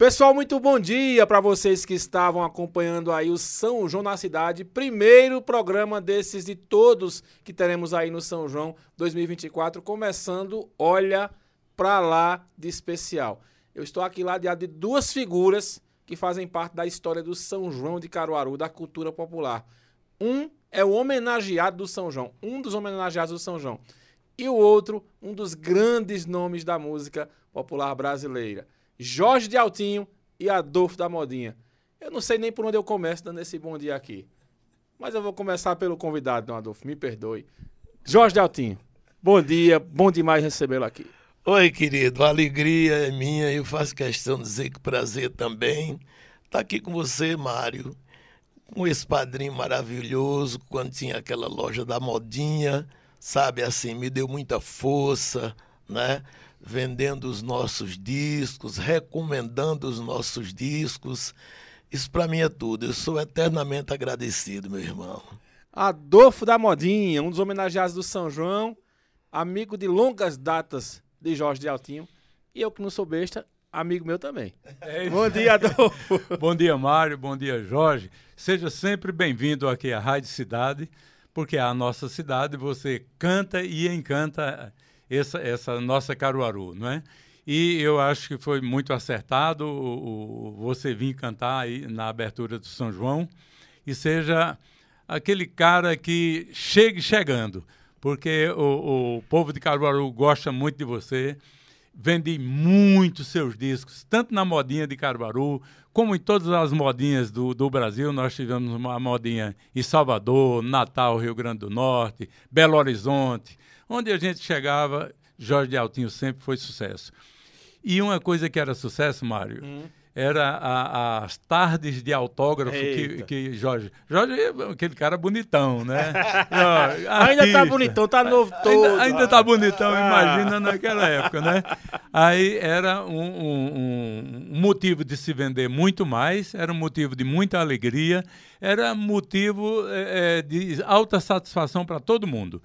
Pessoal, muito bom dia para vocês que estavam acompanhando aí o São João na Cidade, primeiro programa desses de todos que teremos aí no São João 2024, começando, olha para lá de especial. Eu estou aqui ladeado de duas figuras que fazem parte da história do São João de Caruaru, da cultura popular. Um é o homenageado do São João, um dos homenageados do São João, e o outro, um dos grandes nomes da música popular brasileira. Jorge de Altinho e Adolfo da Modinha. Eu não sei nem por onde eu começo dando esse bom dia aqui. Mas eu vou começar pelo convidado, Dom Adolfo, me perdoe. Jorge de Altinho, bom dia, bom demais recebê-lo aqui. Oi, querido, a alegria é minha, eu faço questão de dizer que prazer também. Estar tá aqui com você, Mário, com esse padrinho maravilhoso, quando tinha aquela loja da modinha, sabe assim, me deu muita força, né? vendendo os nossos discos, recomendando os nossos discos. Isso para mim é tudo. Eu sou eternamente agradecido, meu irmão. Adolfo da Modinha, um dos homenageados do São João, amigo de longas datas de Jorge de Altinho. E eu que não sou besta, amigo meu também. É bom dia, Adolfo. bom dia, Mário. Bom dia, Jorge. Seja sempre bem-vindo aqui à Rádio Cidade, porque é a nossa cidade você canta e encanta essa, essa nossa Caruaru, não é? E eu acho que foi muito acertado o, o, você vir cantar aí na abertura do São João e seja aquele cara que chegue chegando, porque o, o povo de Caruaru gosta muito de você. Vendi muito seus discos, tanto na modinha de Caruaru, como em todas as modinhas do, do Brasil. Nós tivemos uma modinha em Salvador, Natal, Rio Grande do Norte, Belo Horizonte. Onde a gente chegava, Jorge de Altinho sempre foi sucesso. E uma coisa que era sucesso, Mário, hum era a, as tardes de autógrafo que, que Jorge. Jorge aquele cara bonitão, né? ainda tá bonitão, tá novo todo. Ainda, está tá ah. bonitão, ah. imagina naquela época, né? Aí era um, um, um, motivo de se vender muito mais, era um motivo de muita alegria, era motivo é, de alta satisfação para todo mundo.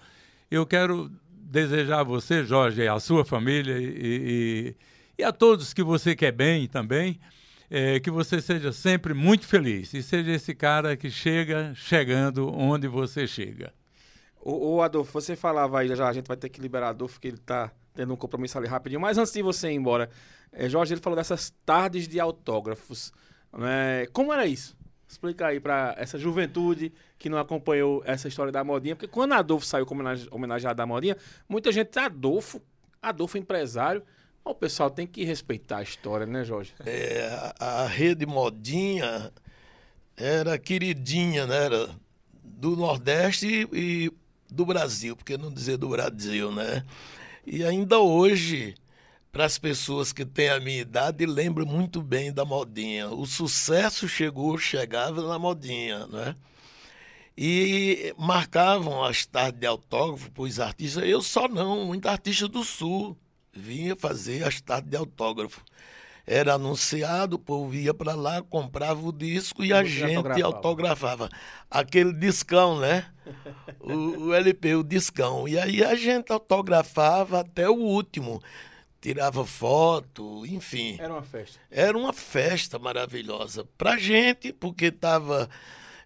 Eu quero desejar a você, Jorge, a sua família e, e, e a todos que você quer bem também é, que você seja sempre muito feliz e seja esse cara que chega chegando onde você chega. Ô, Adolfo, você falava aí, já a gente vai ter que liberar Adolfo, que ele está tendo um compromisso ali rapidinho. Mas antes de você ir embora, é, Jorge, ele falou dessas tardes de autógrafos. Né? Como era isso? Explica aí para essa juventude que não acompanhou essa história da modinha. Porque quando Adolfo saiu como homenageado da modinha, muita gente, Adolfo, Adolfo empresário, o pessoal tem que respeitar a história, né, Jorge? É, a, rede modinha era queridinha, né? Era do Nordeste e, e do Brasil, porque não dizer do Brasil, né? E ainda hoje, para as pessoas que têm a minha idade, lembro muito bem da modinha. O sucesso chegou, chegava na modinha, né? E marcavam as tardes de autógrafo para os artistas. Eu só não, muito artista do Sul vinha fazer as tardes de autógrafo. Era anunciado, o povo ia para lá, comprava o disco e a gente autografava. autografava. Aquele discão, né? o, o LP, o discão. E aí a gente autografava até o último tirava foto, enfim. Era uma festa. Era uma festa maravilhosa a gente, porque estava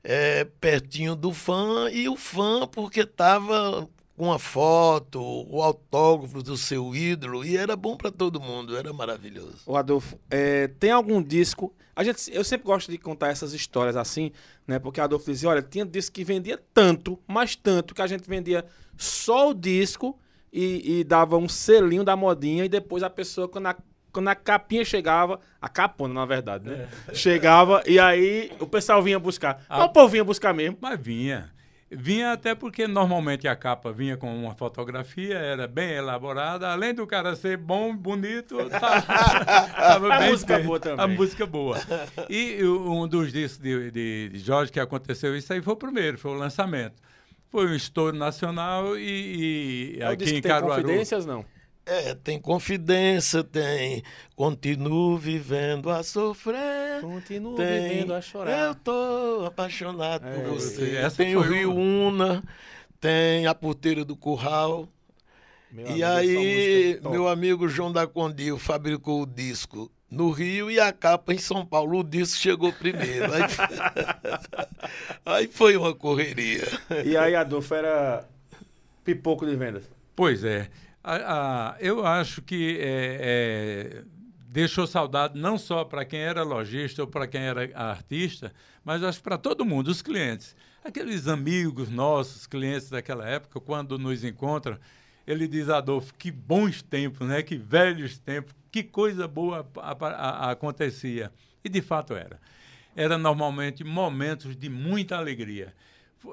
é, eh, pertinho do fã, e o fã porque estava uma foto, o autógrafo do seu ídolo, e era bom para todo mundo, era maravilhoso. O Adolfo, é, tem algum disco? A gente, eu sempre gosto de contar essas histórias assim, né? Porque o Adolfo dizia: olha, tinha disco que vendia tanto, mas tanto, que a gente vendia só o disco e, e dava um selinho da modinha, e depois a pessoa, quando a quando a capinha chegava, a capona, na verdade, né? É. Chegava e aí o pessoal vinha buscar. Ah, o povo vinha buscar mesmo. Mas vinha. Vinha até porque normalmente a capa vinha com uma fotografia, era bem elaborada. Além do cara ser bom, bonito, tava, tava a música boa também. A música boa. E um dos discos de, de, de, Jorge que aconteceu isso aí foi o primeiro, foi o lançamento. Foi um estouro nacional e, e Eu é aqui em Caruaru. Tem confidências, não? É, tem confidência, tem continuo vivendo a sofrer. Continuo tem, vivendo a chorar. Eu tô apaixonado é, por você. tem o Rio Una, tem a Porteira do Curral. Meu e amigo, aí, é meu amigo João da Condil fabricou o disco no Rio e a capa em São Paulo. O disco chegou primeiro. Aí, aí foi uma correria. E aí, Adolfo, era pipoco de vendas? Pois é. A, a, eu acho que é, é, deixou saudade não só para quem era lojista ou para quem era artista, mas acho para todo mundo, os clientes. Aqueles amigos nossos, clientes daquela época, quando nos encontram, ele diz, Adolfo, que bons tempos, né? que velhos tempos, que coisa boa a, acontecia. E de fato era. Era normalmente momentos de muita alegria.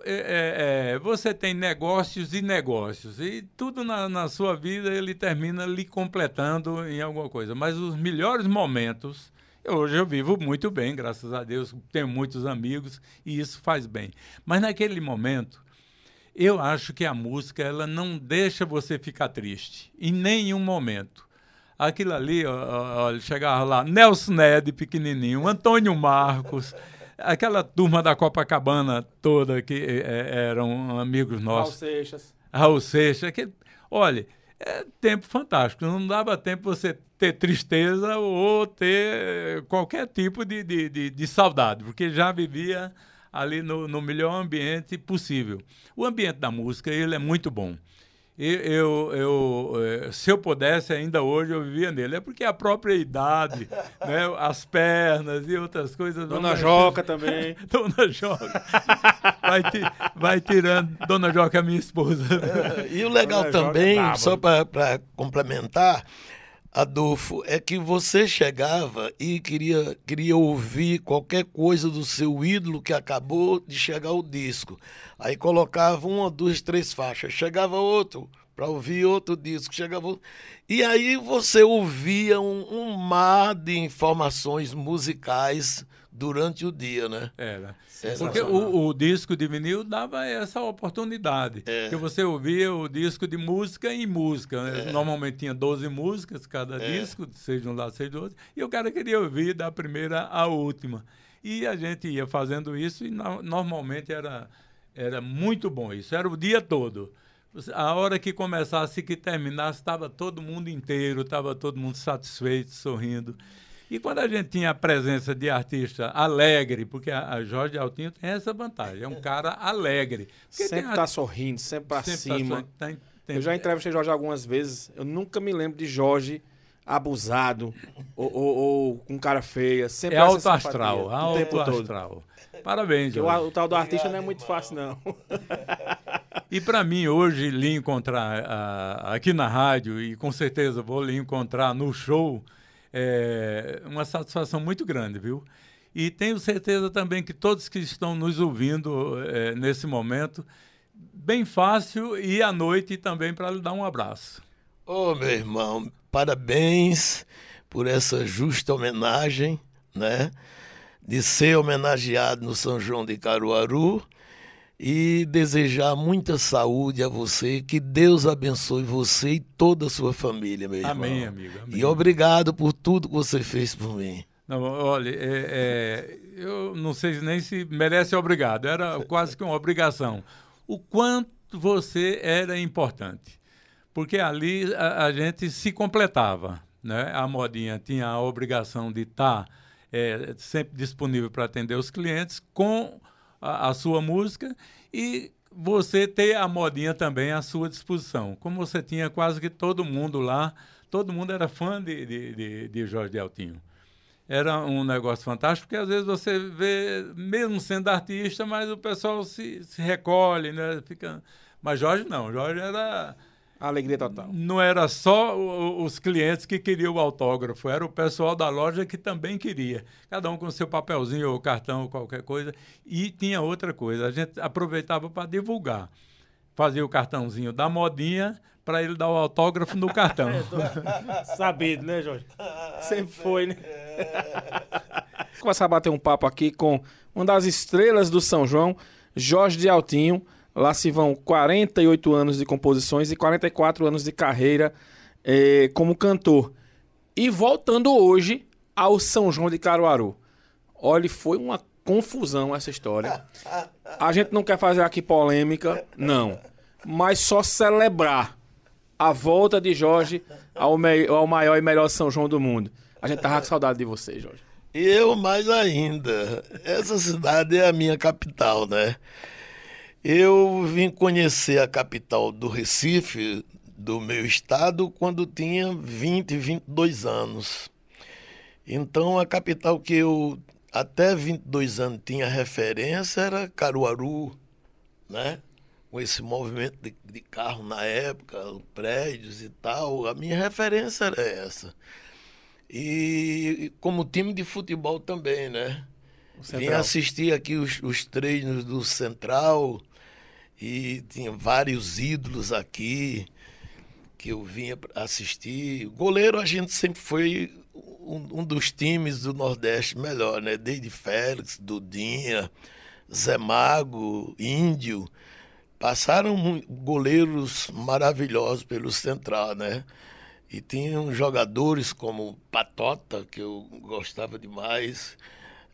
É, é, é, você tem negócios e negócios, e tudo na, na sua vida ele termina lhe completando em alguma coisa. Mas os melhores momentos, hoje eu vivo muito bem, graças a Deus, tenho muitos amigos e isso faz bem. Mas naquele momento, eu acho que a música ela não deixa você ficar triste, em nenhum momento aquilo ali, olha, chegava lá, Nelson Ned, pequenininho, Antônio Marcos, Aquela turma da Copacabana toda que é, eram amigos nossos. Raul Seixas. Raul Seixas. Que, olha, é tempo fantástico. Não dava tempo você ter tristeza ou ter qualquer tipo de, de, de, de saudade, porque já vivia ali no, no melhor ambiente possível. O ambiente da música, ele é muito bom eu, eu, eh, se eu pudesse ainda hoje eu vivia nele. É porque a própria idade, né, as pernas e outras coisas. Dona vai... Joca também. Dona Joca. Vai, vai, tirando. Dona Joca é minha esposa. É, e o legal Dona é também, Joca, só para complementar, Adolfo, é que você chegava e queria, queria ouvir qualquer coisa do seu ídolo que acabou de chegar o disco. Aí colocava uma, duas, três faixas. Chegava outro para ouvir outro disco. Chegava outro. E aí você ouvia um, um mar de informações musicais durante o dia, né? Era. Porque o, o, disco de vinil dava essa oportunidade. É. Que você ouvia o disco de música em música. Né? É. Normalmente tinha 12 músicas cada é. disco, um lá, seis, outro. E o cara queria ouvir da primeira à última. E a gente ia fazendo isso e no, normalmente era, era muito bom isso. Era o dia todo. A hora que começasse e que terminasse, estava todo mundo inteiro, estava todo mundo satisfeito, sorrindo. E quando a gente tinha a presença de artista alegre, porque a, a Jorge Altinho tem essa vantagem, é um cara alegre. Sempre está sorrindo, sempre para tá cima. Tá sorrindo, tá, tem, eu já entrevistei Jorge algumas vezes, eu nunca me lembro de Jorge abusado ou, ou, ou com cara feia. Sempre é alto astral, alto tempo astral. Todo. Parabéns, Jorge. O, o, tal do artista Obrigado, não é muito irmão. fácil, não. E para mim, hoje, lhe encontrar uh, aqui na rádio, e com certeza vou lhe encontrar no show, é, uma satisfação muito grande, viu? E tenho certeza também que todos que estão nos ouvindo é, nesse momento, bem fácil e à noite também para lhe dar um abraço. Ô, oh, meu irmão, parabéns por essa justa homenagem, né? De ser homenageado no São João de Caruaru e desejar muita saúde a você, que Deus abençoe você e toda a sua família, meu amém, Amigo, amém, E obrigado por tudo que você fez por mim. Não, olha, é, é, eu não sei nem se merece obrigado, era quase que uma obrigação. O quanto você era importante, porque ali a, a gente se completava. Né? A modinha tinha a obrigação de estar tá, é, sempre disponível para atender os clientes com a, a sua música e você ter a modinha também à sua disposição. Como você tinha quase que todo mundo lá, todo mundo era fã de, de, de, de Jorge Deltinho era um negócio fantástico, porque às vezes você vê, mesmo sendo artista, mas o pessoal se, se recolhe, né? Fica... Mas Jorge não, Jorge era Alegria total. Não era só os clientes que queriam o autógrafo, era o pessoal da loja que também queria. Cada um com seu papelzinho ou cartão ou qualquer coisa. E tinha outra coisa, a gente aproveitava para divulgar. Fazia o cartãozinho da modinha para ele dar o autógrafo no cartão. Sabido, né, Jorge? Sempre foi, né? Começar a bater um papo aqui com uma das estrelas do São João, Jorge de Altinho Lá se vão 48 anos de composições e 44 anos de carreira eh, como cantor. E voltando hoje ao São João de Caruaru. Olha, foi uma confusão essa história. A gente não quer fazer aqui polêmica, não. Mas só celebrar a volta de Jorge ao, ao maior e melhor São João do mundo. A gente tava com saudade de você, Jorge. E eu mais ainda. Essa cidade é a minha capital, né? Eu vim conhecer a capital do Recife, do meu estado, quando tinha 20, 22 anos. Então, a capital que eu até 22 anos tinha referência era Caruaru, né? Com esse movimento de, de carro na época, prédios e tal. A minha referência era essa. E como time de futebol também, né? Vim assistir aqui os, os treinos do Central, e tinha vários ídolos aqui que eu vinha assistir. Goleiro, a gente sempre foi um, um dos times do Nordeste melhor, né? Desde Félix, Dudinha, Zé Mago, Índio. Passaram goleiros maravilhosos pelo Central, né? E tinham jogadores como Patota, que eu gostava demais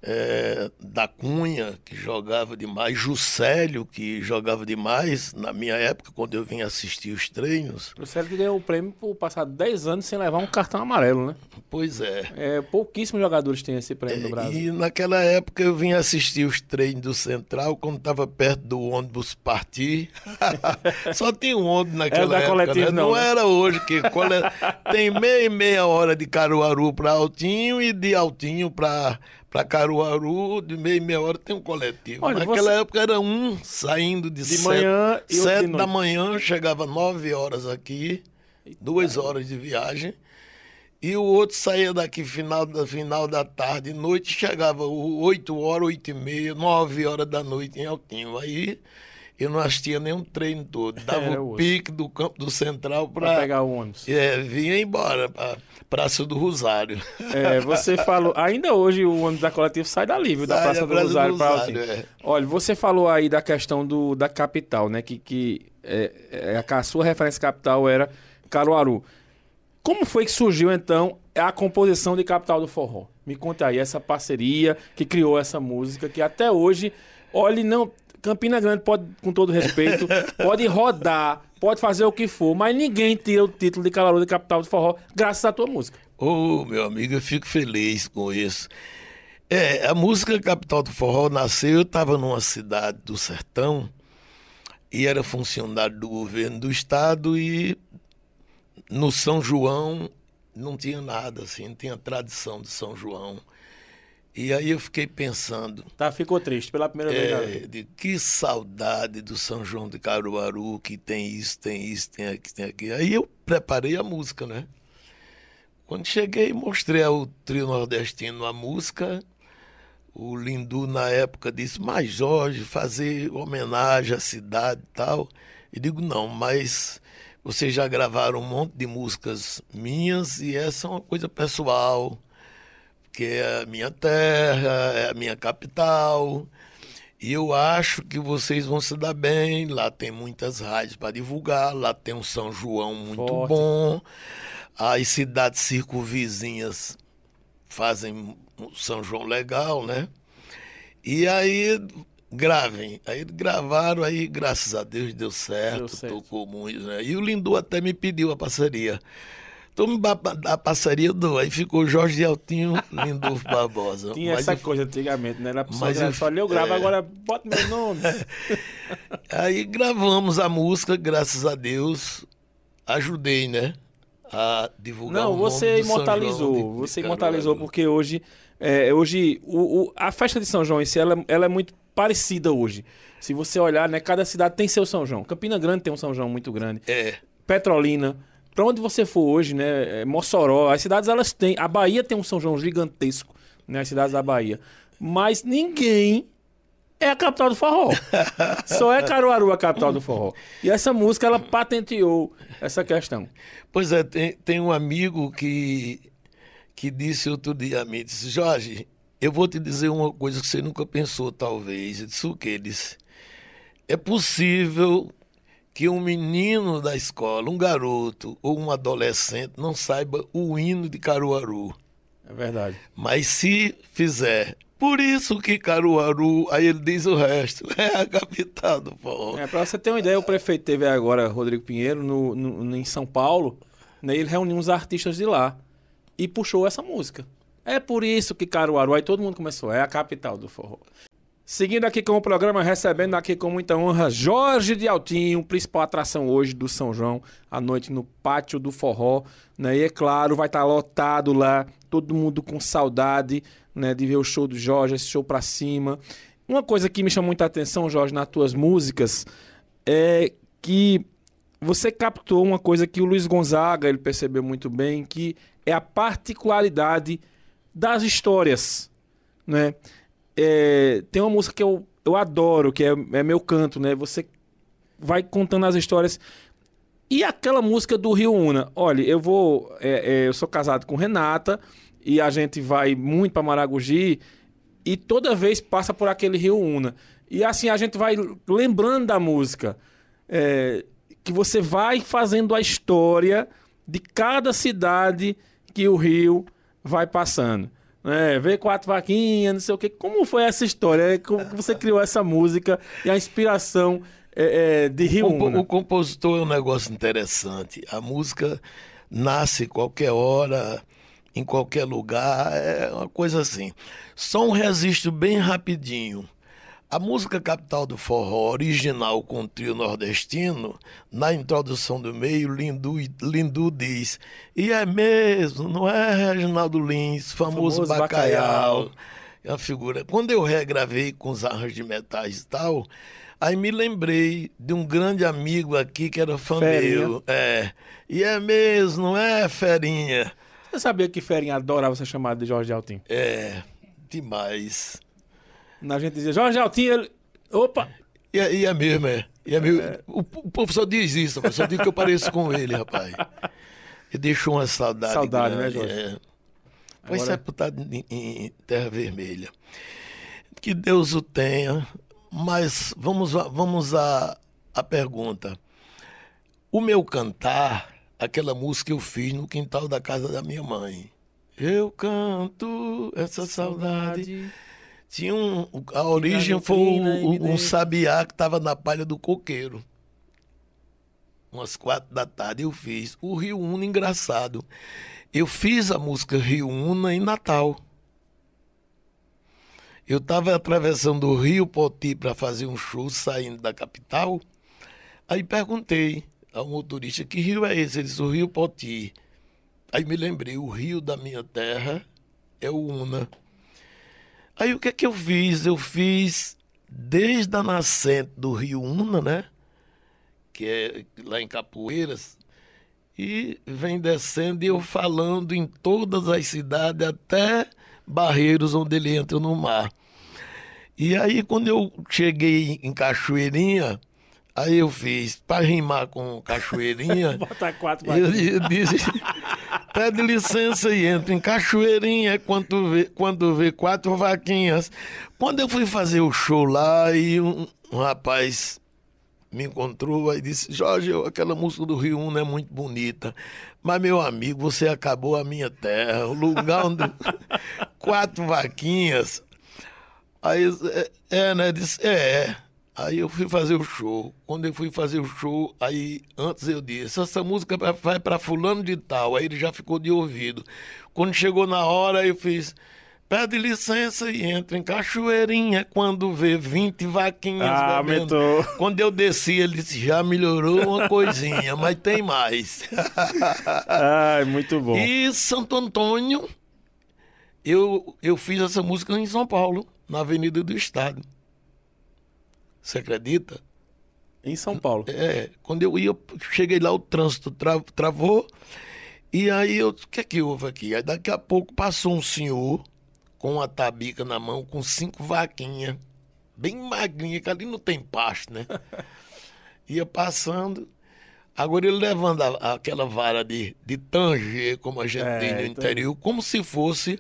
é, da Cunha, que jogava demais, Juscelio, que jogava demais na minha época, quando eu vinha assistir os treinos. Juscelio que ganhou o prêmio por passar 10 anos sem levar um cartão amarelo, né? Pois é. é pouquíssimos jogadores têm esse prêmio é, no Brasil. E naquela época eu vinha assistir os treinos do Central, quando estava perto do ônibus partir. Só tinha um ônibus naquela época. Coletivo, né? não, não né? era hoje, que tem meia e meia hora de Caruaru para Altinho e de Altinho para para Caruaru, de meia e meia hora tem um coletivo. Olha, Naquela você... época era um saindo de, de sete, manhã sete da manhã, chegava nove horas aqui, Eita. duas horas de viagem. E o outro saía daqui final da, final da tarde, noite, chegava oito horas, oito e meia, nove horas da noite em Altinho. Aí eu não assistia nenhum treino todo. Dava Era o pique do campo do Central para pegar o ônibus. É, vinha embora para Praça do Rosário. É, você falou, ainda hoje o ônibus da coletiva sai dali, viu, da sai Praça, da Praça do Rosário para assim. É. Olha, você falou aí da questão do, da capital, né, que que é, é a sua referência capital era Caruaru. Como foi que surgiu então a composição de Capital do Forró? Me conta aí essa parceria que criou essa música que até hoje Olha, não, Campina Grande pode, com todo respeito, pode rodar, pode fazer o que for, mas ninguém tira o título de Calarô capital do forró graças à tua música. Ô, oh, meu amigo, eu fico feliz com isso. É, a música Capital do Forró nasceu, eu estava numa cidade do sertão e era funcionário do governo do estado e no São João não tinha nada assim, não tinha tradição de São João. E aí eu fiquei pensando. Tá, ficou triste pela primeira é, vez. De, que saudade do São João de Caruaru, que tem isso, tem isso, tem aqui, tem aqui. Aí eu preparei a música, né? Quando cheguei, mostrei ao trio nordestino a música. O Lindu, na época, disse: Mas Jorge, fazer homenagem à cidade e tal. E digo: Não, mas vocês já gravaram um monte de músicas minhas e essa é uma coisa pessoal que é a minha terra, é a minha capital. E eu acho que vocês vão se dar bem. Lá tem muitas rádios para divulgar, lá tem um São João muito Forte. bom. As cidades circunvizinhas fazem um São João legal, né? E aí gravem. Aí gravaram, aí graças a Deus deu certo, deu certo. tocou muito. Né? E o Lindu até me pediu a parceria. Tome do aí ficou Jorge Altinho Lindolfo Barbosa. Tinha mas essa eu... coisa antigamente, né? Era mas eu... falei eu gravo, é... agora bota meu nome. aí gravamos a música, graças a Deus, ajudei, né? A divulgar Não, o você imortalizou, de você Caruaru. imortalizou, porque hoje, é, hoje o, o, a festa de São João em si, ela, ela é muito parecida hoje. Se você olhar, né? Cada cidade tem seu São João. Campina Grande tem um São João muito grande. É. Petrolina para onde você for hoje, né? É Mossoró, as cidades elas têm. A Bahia tem um São João gigantesco, né? As cidades da Bahia. Mas ninguém é a capital do forró. Só é Caruaru a capital do forró. E essa música, ela patenteou essa questão. Pois é, tem, tem um amigo que, que disse outro dia a mim, disse, Jorge, eu vou te dizer uma coisa que você nunca pensou, talvez. Eu disse, o quê? Ele disse, é possível que um menino da escola, um garoto ou um adolescente não saiba o hino de Caruaru. É verdade. Mas se fizer por isso que Caruaru, aí ele diz o resto, é a capital do povo. É, para você ter uma ideia, o prefeito teve agora, Rodrigo Pinheiro, no, no, em São Paulo, né, ele reuniu uns artistas de lá e puxou essa música. É por isso que Caruaru, aí todo mundo começou, é a capital do forró. Seguindo aqui com o programa, recebendo aqui com muita honra Jorge de Altinho, principal atração hoje do São João, à noite no Pátio do Forró. Né? E é claro, vai estar tá lotado lá, todo mundo com saudade né, de ver o show do Jorge, esse show pra cima. Uma coisa que me chama muita atenção, Jorge, nas tuas músicas, é que você captou uma coisa que o Luiz Gonzaga ele percebeu muito bem, que é a particularidade das histórias, né? é, tem uma música que eu, eu adoro, que é, é meu canto, né? Você vai contando as histórias. E aquela música do Rio Una? Olha, eu vou. É, é, eu sou casado com Renata e a gente vai muito para Maragogi e toda vez passa por aquele Rio Una. E assim a gente vai lembrando da música. É, que você vai fazendo a história de cada cidade que o rio vai passando. É, vê quatro vaquinhas, não sei o quê. Como foi essa história? É, como você criou essa música e a inspiração é, é, de Rio? O, o compositor é um negócio interessante. A música nasce qualquer hora, em qualquer lugar, é uma coisa assim. Só um registro bem rapidinho. A música capital do forró, original com trio nordestino, na introdução do meio, Lindu, Lindu diz: E é mesmo, não é Reginaldo Lins, famoso, famoso bacalhau. É uma figura. Quando eu regravei com os arranjos de metais e tal, aí me lembrei de um grande amigo aqui que era fã meu. É. E é mesmo, não é, Ferinha? Você sabia que Ferinha adorava ser chamado de Jorge Altim? É, demais na gente dizia, Jorge Altinho, ele... opa! E, é, e é mesmo, é. E é É. O, o povo só diz isso, rapaz. só diz que eu pareço com ele, rapaz. E deixou uma saudade. Saudade, né, grande, né, Jorge? É. Foi Agora... sepultado é em, em Terra Vermelha. Que Deus o tenha. Mas vamos, vamos à, à pergunta. O meu cantar, aquela música que eu fiz no quintal da casa da minha mãe. Eu canto essa saudade. saudade tinha um, a origem foi um, um sabiá que estava na palha do coqueiro. Umas quatro da tarde eu fiz. O Rio Una, engraçado. Eu fiz a música Rio Una em Natal. Eu estava atravessando o Rio Poti para fazer um show saindo da capital. Aí perguntei ao motorista que rio é esse? Ele disse, o Rio Poti. Aí me lembrei, o rio da minha terra é o Una. Aí o que é que eu fiz? Eu fiz desde a nascente do Rio Una, né? Que é lá em Capoeiras, e vem descendo e eu falando em todas as cidades, até Barreiros, onde ele entra no mar. E aí, quando eu cheguei em Cachoeirinha, aí eu fiz, para rimar com Cachoeirinha, Bota quatro eu, eu disse, Pede licença e entra em cachoeirinha quando vê, quando vê quatro vaquinhas. Quando eu fui fazer o show lá e um, um rapaz me encontrou e disse: Jorge, aquela música do Rio 1 é muito bonita, mas meu amigo, você acabou a minha terra, o lugar onde. quatro vaquinhas. Aí, é, é né? Disse: é. é. Aí eu fui fazer o show. Quando eu fui fazer o show, aí antes eu disse: essa música vai para Fulano de Tal. Aí ele já ficou de ouvido. Quando chegou na hora, eu fiz. Pede licença e entra em Cachoeirinha quando vê 20 vaquinhas. Ah, aumentou. Quando eu desci, ele disse: já melhorou uma coisinha, mas tem mais. Ai, muito bom. E Santo Antônio, eu, eu fiz essa música em São Paulo, na Avenida do Estado. Você acredita? Em São Paulo. É, quando eu ia, cheguei lá, o trânsito tra travou. E aí eu, o que é que houve aqui? Aí daqui a pouco passou um senhor com uma tabica na mão, com cinco vaquinhas, bem magrinha, que ali não tem pasto, né? ia passando. Agora ele levando a, aquela vara de, de tanger, como a gente é, tem no então interior, como se fosse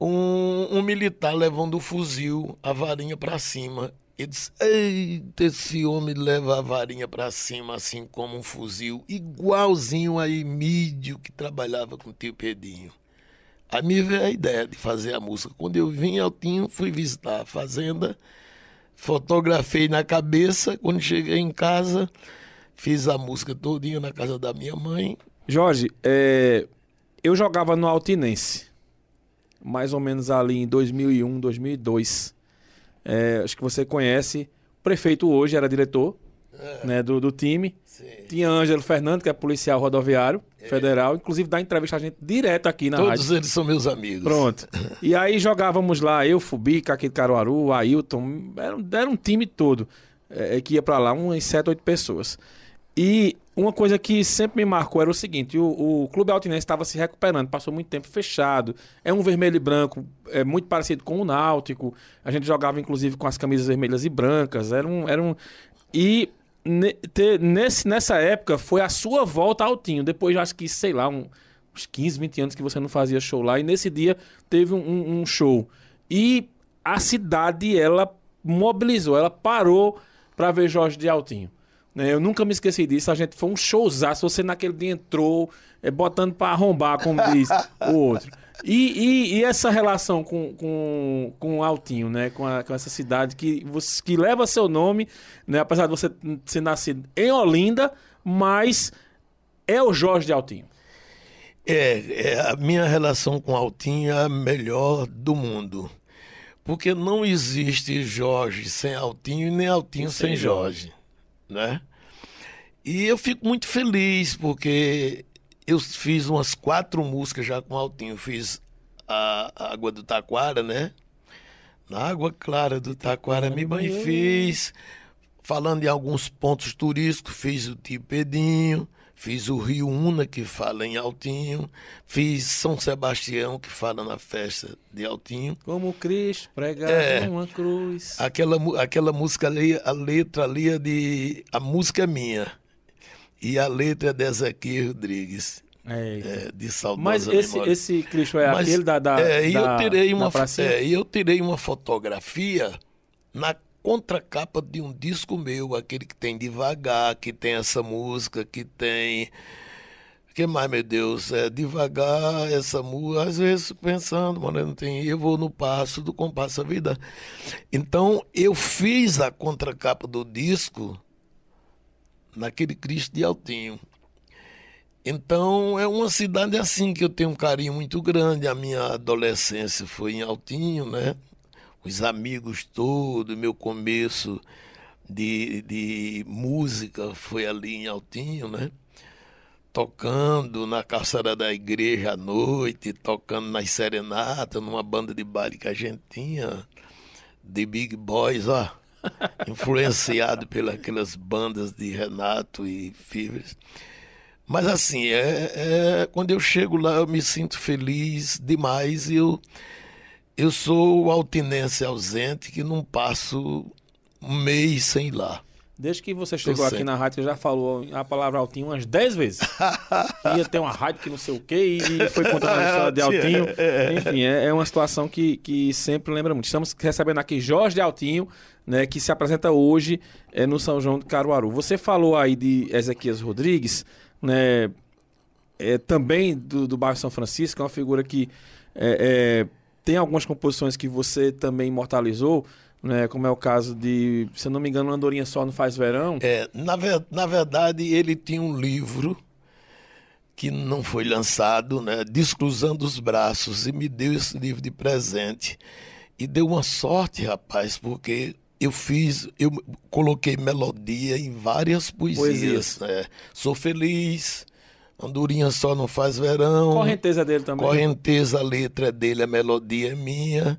um, um militar levando o fuzil, a varinha para cima. Ele disse: Eita, esse homem leva a varinha para cima, assim como um fuzil, igualzinho a Emílio que trabalhava com o tio Pedinho. Aí me veio a ideia de fazer a música. Quando eu vim altinho, fui visitar a fazenda, fotografei na cabeça. Quando cheguei em casa, fiz a música todinha na casa da minha mãe. Jorge, é... eu jogava no Altinense, mais ou menos ali em 2001, 2002. É, acho que você conhece. O prefeito hoje era diretor é. né, do, do time. Sim. Tinha Ângelo Fernando, que é policial rodoviário é. federal. Inclusive, dá entrevista a gente direto aqui na Todos rádio. Todos eles são meus amigos. Pronto. e aí jogávamos lá, eu, Fubi, Caquito Caruaru, Ailton. Era, era um time todo é, que ia para lá, umas sete, oito pessoas. E uma coisa que sempre me marcou era o seguinte: o, o Clube Altinense estava se recuperando, passou muito tempo fechado. É um vermelho e branco, é muito parecido com o Náutico. A gente jogava, inclusive, com as camisas vermelhas e brancas. Era um. Era um... E ne, ter, nesse, nessa época foi a sua volta ao Tinho. Depois, acho que, sei lá, um, uns 15, 20 anos que você não fazia show lá. E nesse dia teve um, um show. E a cidade, ela mobilizou, ela parou para ver Jorge de Altinho. Né? Eu nunca me esqueci disso. A gente foi um showzaço. Você naquele dia entrou é, botando para arrombar, como diz o outro. E, e, e, essa relação com, com, com Altinho, né? Com, a, com essa cidade que, você, que leva seu nome, né? Apesar de você ser nascido em Olinda, mas é o Jorge de Altinho. É, é, a minha relação com Altinho é a melhor do mundo. Porque não existe Jorge sem Altinho e nem Altinho sem, sem Jorge, Jorge, né? E eu fico muito feliz, porque eu fiz umas quatro músicas já com o Altinho. Fiz a, Água do Taquara, né? Na Água Clara do Taquara me é banhei, uhum. fiz. Falando em alguns pontos turísticos, fiz o Tipedinho, fiz o Rio Una, que fala em Altinho, fiz São Sebastião, que fala na festa de Altinho. Como Cristo pregado é, uma cruz. Aquela, aquela música ali, a letra ali é de A Música é Minha. E a letra é de Ezequiel Rodrigues. É, é então. de saudosa Mas esse, memória. esse Cristo é Mas, aquele da, da, é, da, eu tirei uma, é, eu tirei uma fotografia na contracapa de um disco meu, aquele que tem Devagar, que tem essa música, que tem... que mais, meu Deus? É, devagar, essa música... Às vezes pensando, mano, não tem... Eu vou no passo do compasso da vida. Então, eu fiz a contracapa do disco naquele Cristo de Altinho. Então é uma cidade assim que eu tenho um carinho muito grande. A minha adolescência foi em Altinho, né? Os amigos todos, meu começo de, de música foi ali em Altinho, né? Tocando na calçada da igreja à noite, tocando nas serenatas, numa banda de baile que a gente tinha, de Big Boys, ó influenciado pelas bandas de Renato e Fivers. Mas assim, é, é, quando eu chego lá eu me sinto feliz demais. Eu, eu sou o altinense ausente que não passo um mês sem ir lá. Desde que você chegou aqui na rádio, você já falou a palavra Altinho umas 10 vezes. Ia ter uma rádio que não sei o quê e foi contando a história de Altinho. É, é, é. Enfim, é, uma situação que, que sempre lembra muito. Estamos recebendo aqui Jorge Altinho, né, que se apresenta hoje é, no São João de Caruaru. Você falou aí de Ezequias Rodrigues, né, é, também do, do bairro São Francisco, é uma figura que é, é, tem algumas composições que você também imortalizou né, como é o caso de, se eu não me engano, Andorinha Só Não Faz Verão. É, na, ver, na verdade, ele tinha um livro que não foi lançado, né, Descruzando os Braços, e me deu esse livro de presente. E deu uma sorte, rapaz, porque eu fiz, eu coloquei melodia em várias poesias. poesias. Né? Sou feliz, Andorinha só não faz verão. Correnteza dele também. Né? Correnteza, a letra é dele, a melodia é minha.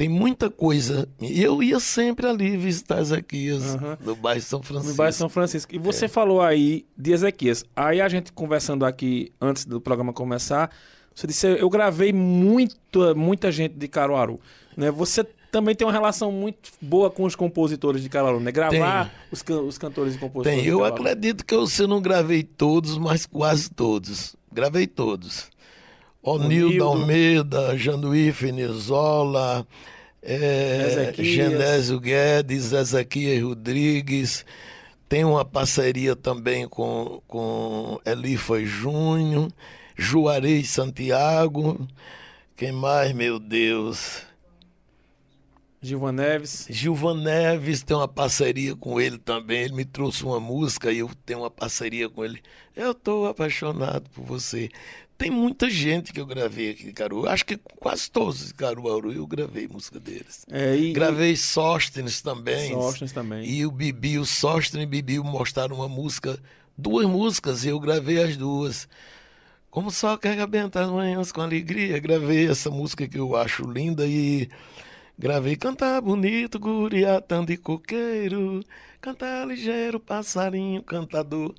Tem muita coisa. E eu ia sempre ali visitar Ezequias, uhum. no bairro São Francisco. No bairro São Francisco. E é. você é. falou aí de Ezequias. Aí a gente conversando aqui antes do programa começar, você disse: eu gravei muita, muita gente de Caruaru. Né? Você também tem uma relação muito boa com os compositores de Caruaru, né? Gravar os, can os, cantores e compositores. Tem, eu acredito que eu, se não gravei todos, mas quase todos. Gravei todos. Onilda Almeida, Janduí Fenizola, é, Genésio Guedes, Ezequiel Rodrigues. Tem uma parceria também com, com Elifa Júnior, Juarez Santiago. Quem mais, meu Deus? Gilvan Neves. Gilvan Neves tem uma parceria com ele também. Ele me trouxe uma música e eu tenho uma parceria com ele. Eu estou apaixonado por você. Tem muita gente que eu gravei aqui de Caruaru. Acho que quase todos de Caruaru eu gravei música deles. É, e... Gravei Sóstenes também. Sóstenes também. E o Bibi, o Sóstenes e o Bibi mostraram uma música, duas músicas, e eu gravei as duas. Como só quer benta as manhãs com alegria. Gravei essa música que eu acho linda e... Gravei cantar bonito, guriatão de coqueiro, cantar ligeiro, passarinho cantador.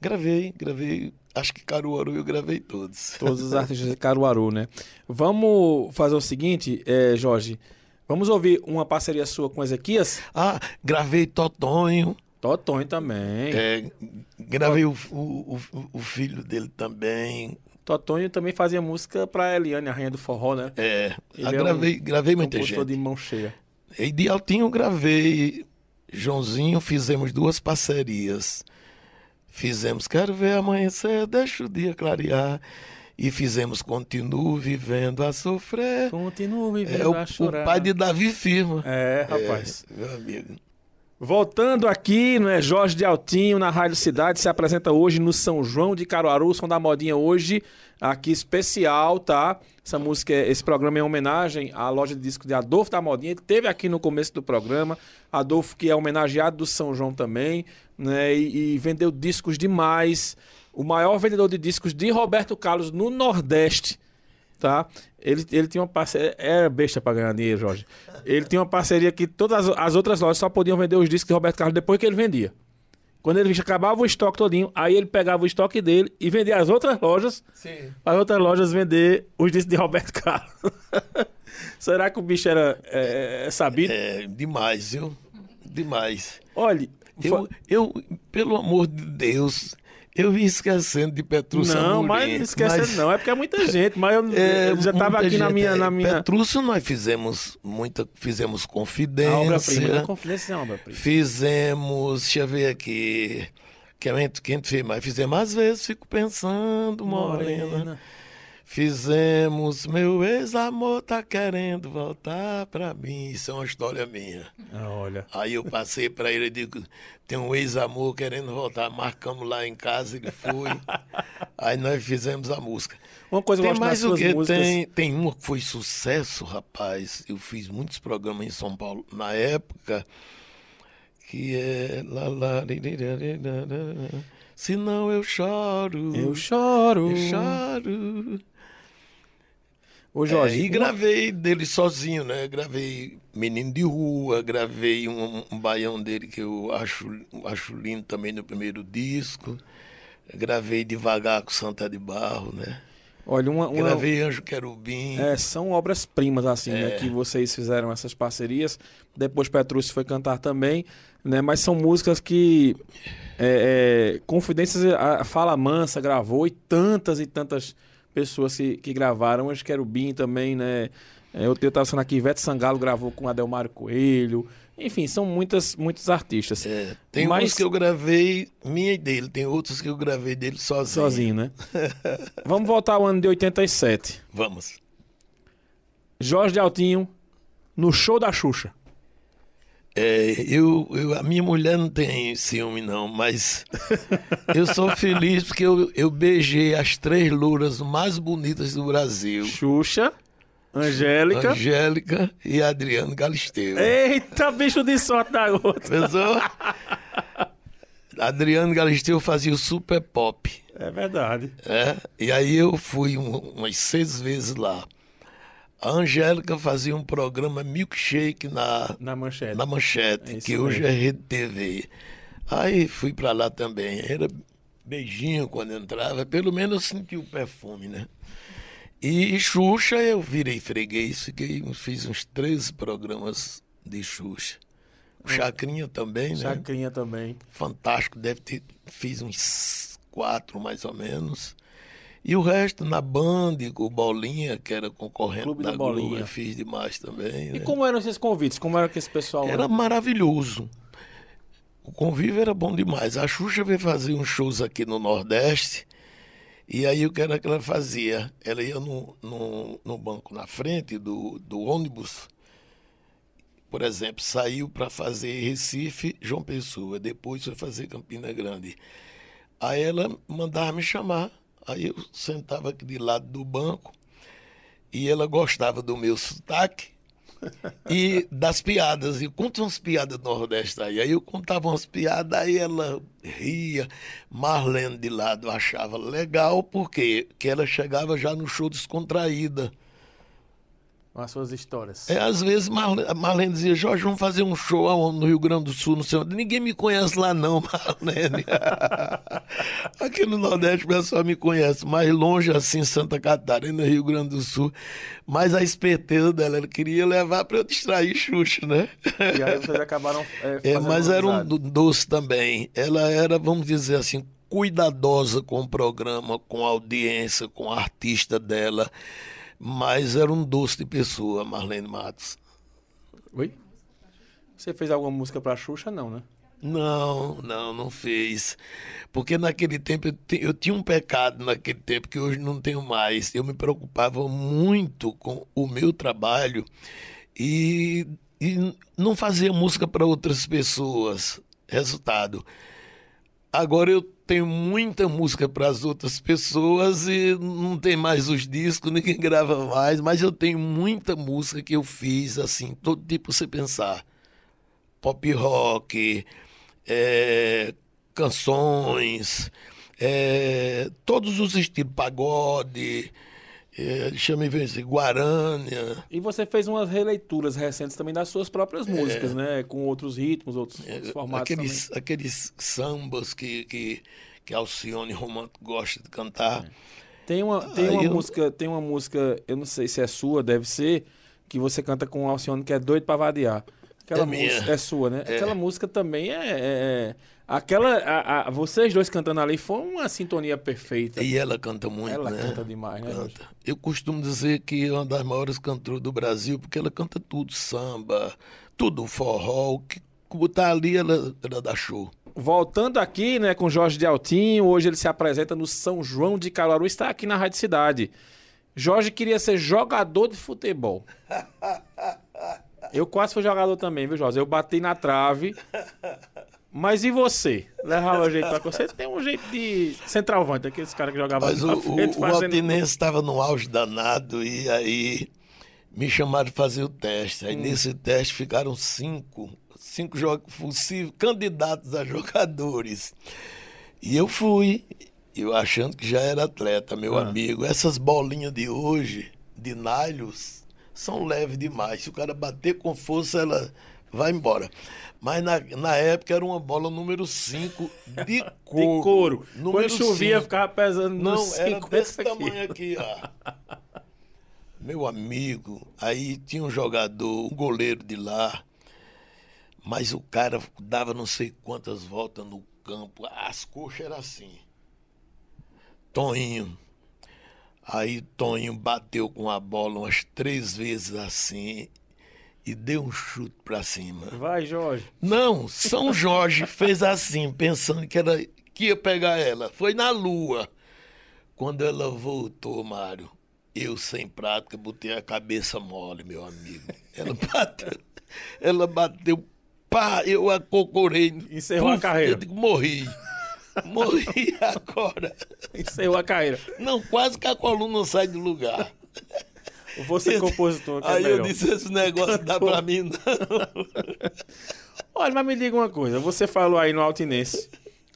Gravei, gravei Acho que Caruaru eu gravei todos. Todos os artistas de Caruaru, né? Vamos fazer o seguinte, é, Jorge. Vamos ouvir uma parceria sua com Ezequias? Ah, gravei Totonho. Totonho também. É, gravei o, o, o, filho dele também. Totonho também fazia música para Eliane, a rainha do forró, né? É, é gravei, é um, gravei muita gente. de mão cheia. E de Altinho gravei, Joãozinho, fizemos duas parcerias. Fizemos Quero Ver Amanhecer, Deixa o Dia Clarear. E fizemos Continuo Vivendo a Sofrer. Continuo Vivendo é, o, a Chorar. O pai de Davi Firma. É, rapaz. É, meu amigo. Voltando aqui, não é? Jorge de Altinho na Rádio Cidade se apresenta hoje no São João de Caruaru, som da modinha hoje, aqui especial, tá? Essa música, é, esse programa é em homenagem à loja de disco de Adolfo da Modinha, ele teve aqui no começo do programa, Adolfo que é homenageado do São João também, né? E, e vendeu discos demais, o maior vendedor de discos de Roberto Carlos no Nordeste tá? Ele, ele tinha uma parceria. É, era besta para ganhar dinheiro, Jorge. Ele tinha uma parceria que todas as, as outras lojas só podiam vender os discos de Roberto Carlos depois que ele vendia. Quando ele acabava o estoque todinho, aí ele pegava o estoque dele e vendia as outras lojas. as outras lojas vender os discos de Roberto Carlos. Será que o bicho era é, é, sabido? É, demais, viu? Demais. Olha. Eu, eu, pelo amor de Deus, eu vim esquecendo de Petrúcio Não, Amorim, mas esquecendo mas... não, é porque é muita gente, mas eu, é, eu já estava aqui gente, na minha, é, na minha... Petrúcio nós fizemos muita, fizemos Confidência. A obra-prima, Confidência é obra-prima. Fizemos, deixa eu ver aqui, que a gente, mas fizemos às vezes, fico pensando, Morena. Morena. Fizemos, meu ex-amor tá querendo voltar pra mim. Isso é uma história minha. Ah, olha. Aí eu passei pra ele e digo: tem um ex-amor querendo voltar. Marcamos lá em casa, ele foi. Aí nós fizemos a música. Uma coisa tem eu mais o que músicas... tem, tem uma que foi sucesso, rapaz. Eu fiz muitos programas em São Paulo na época que é lá, lá, se eu choro. Eu choro. Eu choro. Ô, Jorge. É, e gravei dele sozinho, né? Gravei Menino de Rua, gravei um, um baião dele que eu acho, acho lindo também no primeiro disco. Gravei Devagar com Santa de Barro, né? Olha, uma, uma... Gravei Anjo Querubim. É, são obras-primas, assim, né, é. né? Que vocês fizeram essas parcerias. Depois Petrúcio foi cantar também, né? Mas são músicas que. É, é, Confidências, a Fala Mansa gravou e tantas e tantas pessoas que, que gravaram, acho que era o Bin também, né? É, eu estava sendo aqui, Ivete Sangalo gravou com Adelmário Coelho. Enfim, são muitas, muitos artistas. É, tem Mas... uns que eu gravei minha e dele, tem outros que eu gravei dele sozinho. Sozinho, né? Vamos voltar ao ano de 87. Vamos. Jorge de Altinho, no show da Xuxa. É, eu, eu, a minha mulher não tem ciúme, não, mas eu sou feliz porque eu, eu beijei as três louras mais bonitas do Brasil. Xuxa. Angélica. Angélica e Adriano Galisteu. Eita, bicho de sorte da outra. Pensou? Adriano Galisteu fazia o super pop. É verdade. É, e aí eu fui um, umas seis vezes lá. A Angélica fazia um programa Milkshake na, na Manchete, na manchete é que hoje é Rede TV. Aí fui para lá também. Era beijinho quando entrava, pelo menos eu senti o perfume, né? E Xuxa eu virei freguês, fiquei, fiz uns 13 programas de Xuxa. O é. Chacrinha também, Chacrinha né? Chacrinha também. Fantástico, deve ter, fiz uns quatro mais ou menos. E o resto na Band, com o Bolinha, que era concorrente Clube da, da Bolinha. Globo, eu fiz demais também. E né? como eram esses convites? Como era que esse pessoal... Era maravilhoso. O convívio era bom demais. A Xuxa veio fazer uns shows aqui no Nordeste, e aí o que era que ela fazia? Ela ia no, no, no banco na frente do, do ônibus, por exemplo, saiu para fazer Recife, João Pessoa, depois foi fazer Campina Grande. Aí ela mandava me chamar Aí eu sentava aqui de lado do banco e ela gostava do meu sotaque e das piadas. E conta umas piadas do Nordeste aí. Aí eu contava umas piadas, aí ela ria. Marlene de lado achava legal, porque que ela chegava já no show descontraída as suas histórias. É, às vezes Marlene, Marlene dizia, Jorge, vamos fazer um show no Rio Grande do Sul, não sei onde. Ninguém me conhece lá não, Marlene. Aqui no Nordeste o pessoal me conhece, mais longe assim, Santa Catarina, Rio Grande do Sul. Mas a esperteza dela, ela queria levar para eu distrair Xuxa, né? E aí vocês acabaram é, é Mas era um doce também. Ela era, vamos dizer assim, cuidadosa com o programa, com a audiência, com o artista dela mas era um doce de pessoa, Marlene Matos. Oi? Você fez alguma música para Xuxa? Não, né? Não, não, não fez. Porque naquele tempo eu, eu, tinha um pecado naquele tempo que hoje não tenho mais. Eu me preocupava muito com o meu trabalho e, e não fazia música para outras pessoas. Resultado. Agora eu tenho muita música para as outras pessoas e não tem mais os discos, ninguém grava mais, mas eu tenho muita música que eu fiz, assim, todo tipo você pensar. Pop rock, é, canções, é, todos os estilos, pagode. Ele é, chama de Guarânia. E você fez umas releituras recentes também das suas próprias é. músicas, é, né? Com outros ritmos, outros é, formatos. Aqueles, também. aqueles sambas que, que, que Alcione Romano gosta de cantar. É. Tem uma, tem uma eu... música, tem uma música, eu não sei se é sua, deve ser, que você canta com Alcione que é doido para vadiar. Aquela é música minha. é sua, né? Aquela música também é Aquela. A, a, vocês dois cantando ali foi uma sintonia perfeita. E ela canta muito. Ela né? canta demais, né? Canta. Eu costumo dizer que é uma das maiores cantoras do Brasil, porque ela canta tudo, samba, tudo forró. que botar ali, ela, ela dá show. Voltando aqui, né, com Jorge de Altinho, hoje ele se apresenta no São João de Caruaru, está aqui na Rádio Cidade. Jorge queria ser jogador de futebol. Eu quase fui jogador também, viu, Jorge? Eu bati na trave. Mas e você? Levava jeito pra você? Tem um jeito de centralvante, aqueles caras que jogavam Mas o, frente, o, fazendo... o Altinense estava no auge danado e aí me chamaram de fazer o teste. Aí hum. nesse teste ficaram cinco, cinco possíveis candidatos a jogadores. E eu fui, eu achando que já era atleta, meu ah. amigo. Essas bolinhas de hoje, de nylons, são leves demais. Se o cara bater com força, ela vai embora. Mas na, na época era uma bola número 5 de couro. de couro. Número Quando chovia, cinco. ficava pesando Não, era desse tamanho aqui, ó. Meu amigo, aí tinha um jogador, um goleiro de lá, mas o cara dava não sei quantas voltas no campo, as coxas eram assim. Toninho. Aí Toninho bateu com a bola umas três vezes assim e deu um chute para cima. Vai, Jorge. Não, São Jorge fez assim, pensando que, era, que ia pegar ela. Foi na lua. Quando ela voltou, Mário, eu sem prática, botei a cabeça mole, meu amigo. Ela bateu, ela bateu, pá, eu a cocorei. Encerrou puf, a carreira. Eu digo, morri. Morri agora. Encerrou a carreira. Não, quase que a coluna sai do lugar. Você compositor. Que é aí é eu disse: esse negócio tá dá pra mim, não. Olha, mas me diga uma coisa. Você falou aí no Altinense,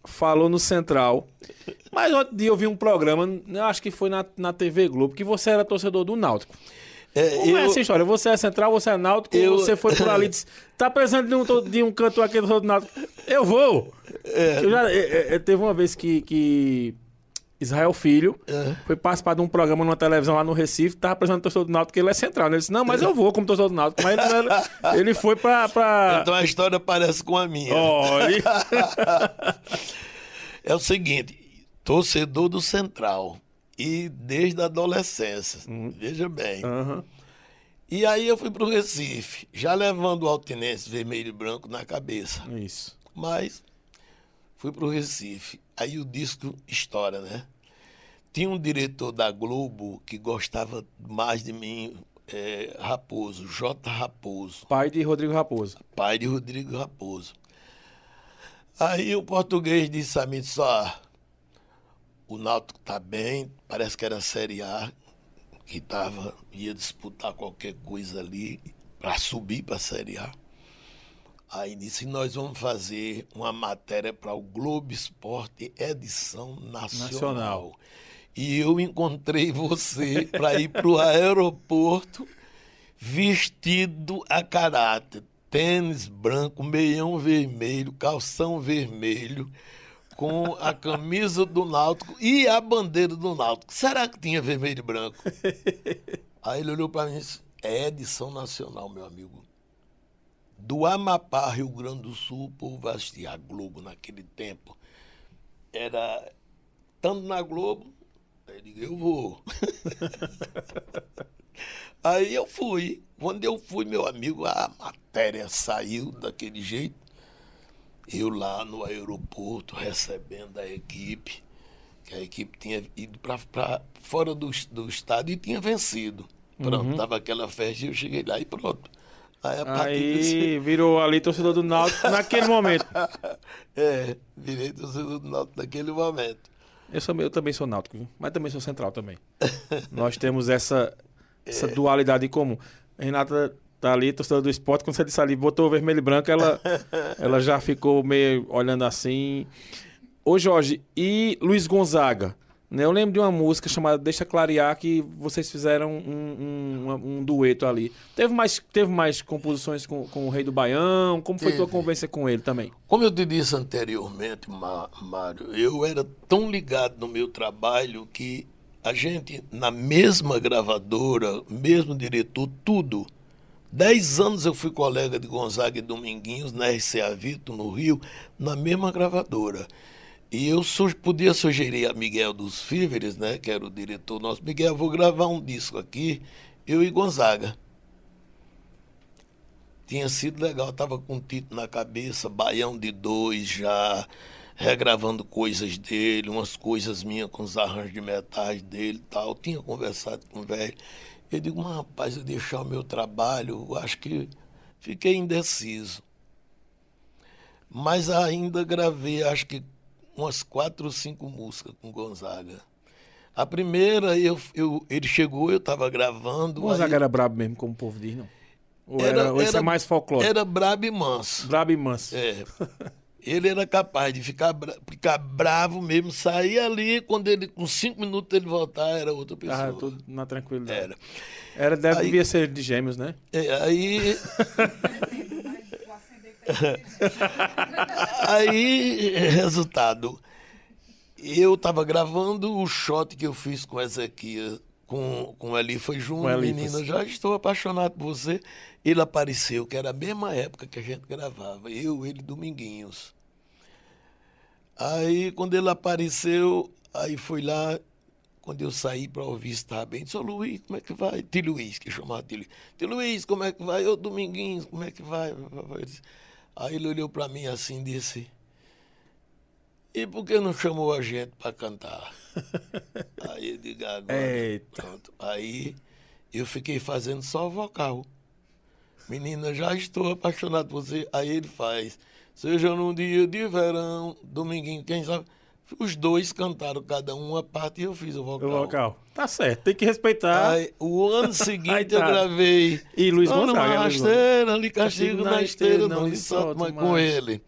falou no Central. Mas outro dia eu vi um programa, acho que foi na, na TV Globo, que você era torcedor do Náutico. É, Como é eu, é essa história? Você é central, você é náutico, eu, você foi por ali e disse, tá precisando de um, de um canto aqui do náutico. Eu vou! É, eu já, é, é teve uma vez que, que Israel Filho, é. foi participar de um programa numa televisão lá no Recife, tava tá apresentando o torcedor do Náutico, que ele é central. Né? Ele disse, não, mas eu vou como torcedor do Náutico. Mas ele, ele foi pra, pra, Então a história parece com a minha. Olha. é o seguinte, torcedor do Central, e desde a adolescência, uhum. veja bem. Uhum. E aí eu fui pro Recife, já levando o altinense vermelho e branco na cabeça. Isso. Mas fui pro Recife Aí o disco estoura, né? Tinha um diretor da Globo que gostava mais de mim, é, Raposo, J. Raposo. Pai de Rodrigo Raposo. Pai de Rodrigo Raposo. Aí o português disse a mim, só, o Náutico tá bem, parece que era a Série A, que tava, ia disputar qualquer coisa ali para subir para a Série A. Aí disse: Nós vamos fazer uma matéria para o Globo Esporte, edição nacional. nacional. E eu encontrei você para ir para o aeroporto vestido a caráter. Tênis branco, meião vermelho, calção vermelho, com a camisa do Náutico e a bandeira do Náutico. Será que tinha vermelho e branco? Aí ele olhou para mim e disse: É edição nacional, meu amigo do Amapá, Rio Grande do Sul, o povo assistia a Globo naquele tempo. Era, estando na Globo, eu digo, eu vou. Aí eu fui. Quando eu fui, meu amigo, a matéria saiu daquele jeito. Eu lá no aeroporto recebendo a equipe, que a equipe tinha ido para fora do, do estado e tinha vencido. Pronto, uhum. tava aquela festa e eu cheguei lá e pronto. Aí, aí virou ali torcedor do Náutico naquele momento. É, virei torcedor do Náutico naquele momento. Eu, sou, eu também sou náutico, mas também sou central também. Nós temos essa, essa é. dualidade em comum. Renata tá ali, torcedora do esporte, quando você disse ali, botou vermelho e branco, ela, ela já ficou meio olhando assim. Ô Jorge, e Luiz Gonzaga? Né? Eu lembro de uma música chamada Deixa Clarear que vocês fizeram um, um, um dueto ali. Teve mais, teve mais composições com, com o Rei do Baião? Como foi teve. tua conversa com ele também? Como eu te disse anteriormente, Mário, eu era tão ligado no meu trabalho que a gente, na mesma gravadora, mesmo diretor, tudo. Dez anos eu fui colega de Gonzaga e Dominguinhos na RCA Vito, no Rio, na mesma gravadora. E eu su podia sugerir a Miguel dos Fíveres, né, que era o diretor nosso, Miguel, vou gravar um disco aqui, eu e Gonzaga. Tinha sido legal, tava com o Tito título na cabeça, Baião de Dois já, regravando coisas dele, umas coisas minhas com os arranjos de metais dele e tal. Tinha conversado com o velho. Eu digo, mas rapaz, eu deixar o meu trabalho, acho que fiquei indeciso. Mas ainda gravei, acho que umas quatro ou cinco músicas com Gonzaga. A primeira, eu, eu, ele chegou, eu estava gravando. Gonzaga aí... era brabo mesmo, como o povo diz, não? Ou, era, era, ou é era é mais folclore? Era brabo e manso. Brabo e manso. É. ele era capaz de ficar, bra... ficar bravo mesmo, sair ali, quando ele, com cinco minutos ele voltar, era outra ah, pessoa. Ah, tudo na tranquilidade. Era. era deve, aí, ser de gêmeos, né? É, aí. Aí, resultado. Eu tava gravando o shot que eu fiz com essa aqui, com, com Elifa Júnior. Menina, já estou apaixonado por você. Ele apareceu, que era a mesma época que a gente gravava. Eu, ele, Dominguinhos. Aí, quando ele apareceu, aí foi lá, quando eu saí para ouvir estava bem, disse, ô Luiz, como é que vai? Tio Luiz, que chamava Tio Luiz. Tio Luiz, como é que vai? Ô Dominguinhos, como é que vai? Eu disse, Aí ele olhou para mim assim e disse: E por que não chamou a gente para cantar? aí eu digo: Agora. Eita. Pronto. Aí eu fiquei fazendo só vocal. Menina, já estou apaixonado por você. Aí ele faz: Seja num dia de verão, dominguinho, quem sabe. Os dois cantaram cada um a parte e eu fiz o vocal. O vocal. Tá certo, tem que respeitar. Aí, o ano seguinte eu tá. gravei. E Luiz Gonzaga. Não, na rasteira, lhe castigo na esteira, não lhe solto mais com ele.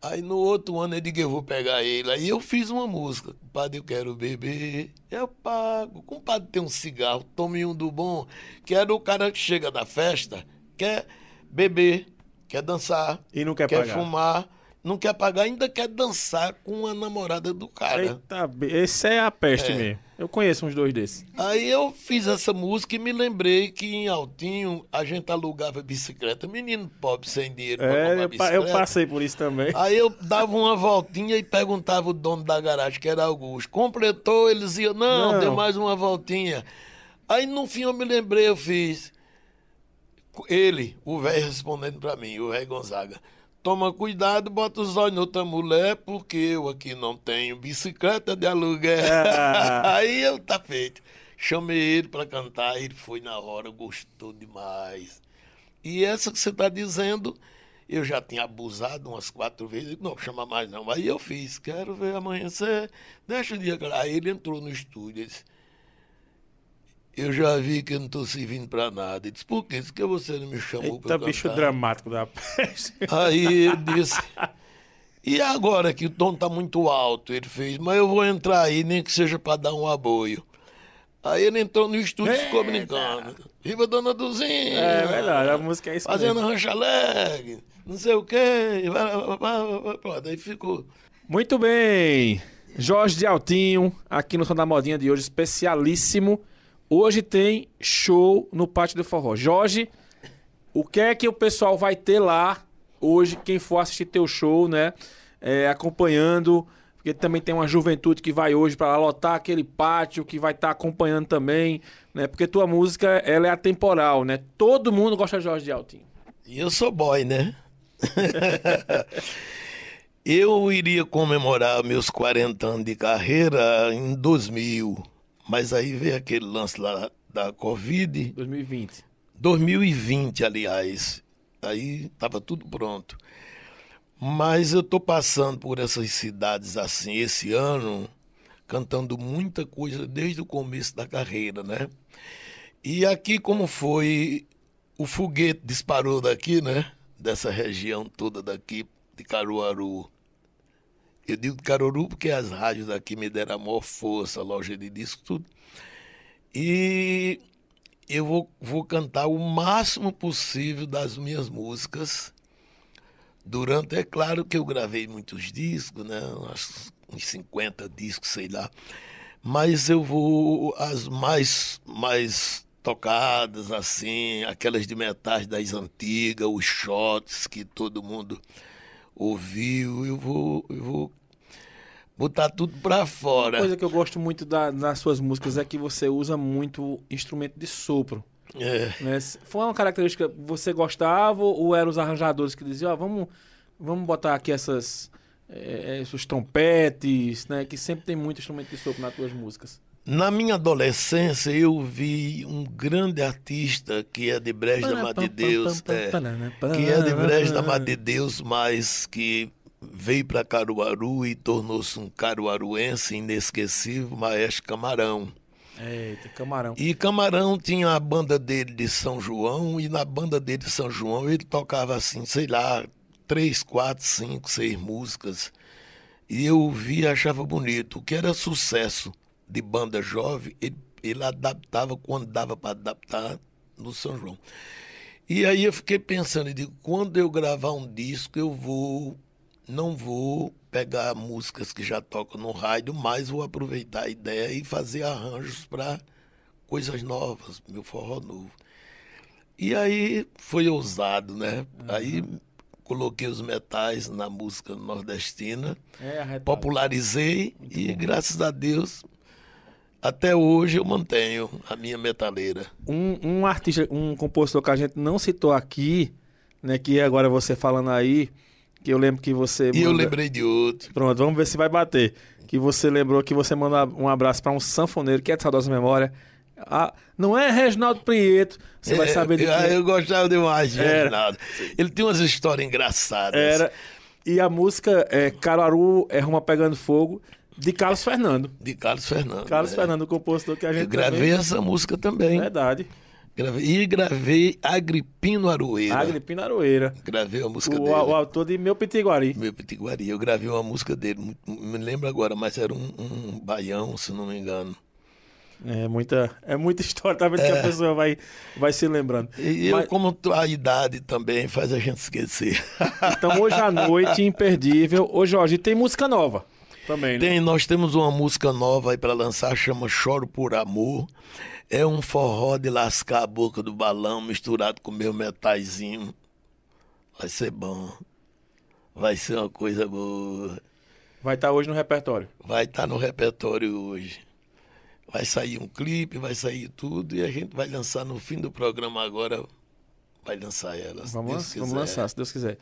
Aí no outro ano eu digo, eu vou pegar ele. Aí eu fiz uma música. Padre, eu quero beber, eu pago. O padre tem um cigarro, tome um do bom, que era é o cara que chega da festa, quer beber, quer dançar, e não quer, quer pagar. fumar não quer pagar, ainda quer dançar com a namorada do cara. Eita, esse é a peste é. mesmo. Eu conheço uns dois desses. Aí eu fiz essa música e me lembrei que em Altinho a gente alugava bicicleta. Menino pobre sem dinheiro pra é, eu, bicicleta. eu passei por isso também. Aí eu dava uma voltinha e perguntava o dono da garagem, que era Augusto. Completou, eles iam, não, não. deu mais uma voltinha. Aí no fim eu me lembrei, eu fiz. Ele, o velho respondendo para mim, o velho Gonzaga. Toma cuidado, bota os olhos noutra mulher, porque eu aqui não tenho bicicleta de aluguel. Ah. Aí eu tá feito. Chamei ele para cantar, ele foi na hora, gostou demais. E essa que você tá dizendo, eu já tinha abusado umas quatro vezes. Não, chama mais não. Aí eu fiz, quero ver amanhecer, deixa o dia Aí ele entrou no estúdio, ele disse, eu já vi que eu não estou servindo para nada. Ele disse, por que? isso que você não me chamou para cantar? bicho dramático da peste. Aí eu disse, e agora que o tom está muito alto? Ele fez, mas eu vou entrar aí, nem que seja para dar um aboio. Aí ele entrou no estúdio e ficou brincando. Viva Dona Duzinha! É verdade, a música é isso Fazendo rancho alegre, não sei o quê. Pronto, aí ficou. Muito bem! Jorge de Altinho, aqui no Som da Modinha de hoje, especialíssimo Hoje tem show no Pátio do Forró. Jorge, o que é que o pessoal vai ter lá hoje, quem for assistir teu show, né? É, acompanhando, porque também tem uma juventude que vai hoje para lotar aquele pátio, que vai estar tá acompanhando também, né? Porque tua música, ela é atemporal, né? Todo mundo gosta de Jorge de Altinho. E eu sou boy, né? eu iria comemorar meus 40 anos de carreira em 2000 mas aí veio aquele lance lá da Covid. 2020. 2020, aliás. Aí estava tudo pronto. Mas eu estou passando por essas cidades assim esse ano, cantando muita coisa desde o começo da carreira, né? E aqui como foi o foguete disparou daqui, né? Dessa região toda daqui de Caruaru eu digo Caruru porque as rádios aqui me deram a maior força, loja de disco, tudo. E eu vou, vou cantar o máximo possível das minhas músicas. Durante, é claro que eu gravei muitos discos, né? Uns, uns 50 discos, sei lá. Mas eu vou as mais, mais tocadas, assim, aquelas de metais das antigas, os shots que todo mundo ouviu, eu vou, eu vou botar tudo pra fora. Uma coisa que eu gosto muito da, suas músicas é que você usa muito instrumento de sopro. É. Né? Foi uma característica você gostava ou eram os arranjadores que diziam, ó, oh, ah, vamos, vamos botar aqui essas, é, esses trompetes, né? Que sempre tem muito instrumento de sopro nas tuas músicas. Na minha adolescência, eu vi um grande artista que é de Brejo da Mata de Deus, é, né, né, que é de Brejo da Mata de Deus, mas que veio para Caruaru e tornou-se um caruaruense inesquecível, Maestro Camarão. Eita, Camarão. E Camarão tinha a banda dele de São João, e na banda dele de São João ele tocava assim, sei lá, três, quatro, cinco, seis músicas. E eu via, achava bonito. O que era sucesso de banda jovem, ele, ele adaptava quando dava para adaptar no São João. E aí eu fiquei pensando, eu digo, quando eu gravar um disco, eu vou, não vou pegar músicas que já tocam no rádio, mas vou aproveitar a ideia e fazer arranjos para coisas novas, meu forró novo. E aí foi ousado, né? Uhum. Aí coloquei os metais na música nordestina, é, popularizei Muito e bom. graças a Deus até hoje eu mantenho a minha metaleira. Um, um, artista, um compositor que a gente não citou aqui, né? Que agora você falando aí, que eu lembro que você. Manda... E eu lembrei de outro. Pronto, vamos ver se vai bater. Que você lembrou que você manda um abraço para um sanfoneiro que é de saudosa memória. Ah, não é Reginaldo Prieto, você é, vai saber de eu, é. eu gostava demais de Era. Reginaldo. Ele tem umas histórias engraçadas. Era. E a música é Caruaru é Roma Pegando Fogo. De Carlos Fernando. De Carlos Fernando. Carlos é. Fernando, o compositor que a gente. Eu gravei também... essa música também. Verdade. Gravei, e gravei Agripino Aroeira. Agripino Aroeira. Gravei a música o, dele. O autor de Meu Pitiguari. Meu Pitiguari. Eu gravei uma música dele. Me lembro agora, mas era um, um baião, se não me engano. É muita, é muita história, talvez é. que a é. pessoa vai, vai se lembrando. E mas... eu, como a idade também faz a gente esquecer. Então hoje à noite, imperdível. Ô Jorge, tem música nova. Também, né? Tem, nós temos uma música nova aí para lançar, chama Choro por Amor. É um forró de lascar a boca do balão misturado com meu metalzinho Vai ser bom. Vai ser uma coisa boa. Vai estar tá hoje no repertório? Vai estar tá no repertório hoje. Vai sair um clipe, vai sair tudo e a gente vai lançar no fim do programa agora. Vai lançar ela. Vamos, vamos lançar, se Deus quiser.